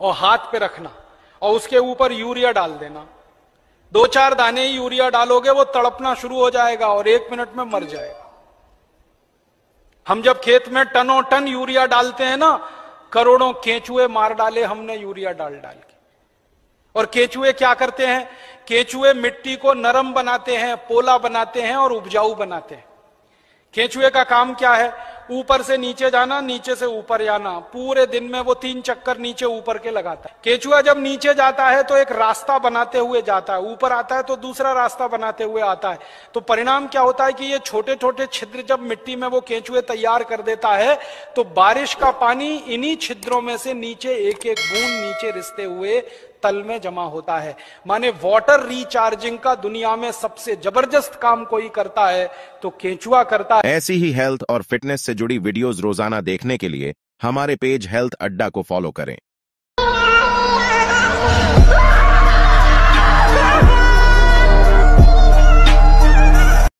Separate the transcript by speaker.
Speaker 1: और हाथ पे रखना और उसके ऊपर यूरिया डाल देना दो चार दाने ही यूरिया डालोगे वो तड़पना शुरू हो जाएगा और एक मिनट में मर जाएगा हम जब खेत में टनों टन यूरिया डालते हैं ना करोड़ों केचुए मार डाले हमने यूरिया डाल डाल के और केचुए क्या करते हैं केंचुए मिट्टी को नरम बनाते हैं पोला बनाते हैं और उपजाऊ बनाते हैं केंचुए का काम क्या है ऊपर से नीचे जाना नीचे से ऊपर जाना पूरे दिन में वो तीन चक्कर नीचे ऊपर के लगाता है केचुआ जब नीचे जाता है तो एक रास्ता बनाते हुए जाता है ऊपर आता है तो दूसरा रास्ता बनाते हुए आता है तो परिणाम क्या होता है कि ये छोटे छोटे छिद्र जब मिट्टी में वो केचुए तैयार कर देता है तो बारिश का पानी इन्हीं छिद्रों में से नीचे एक एक बूंद नीचे रिश्ते हुए तल में जमा होता है माने वाटर रिचार्जिंग का दुनिया में सबसे जबरदस्त काम कोई करता है तो केचुआ करता है ऐसी
Speaker 2: ही हेल्थ और फिटनेस से जुड़ी वीडियोस रोजाना देखने के लिए हमारे पेज हेल्थ अड्डा को फॉलो करें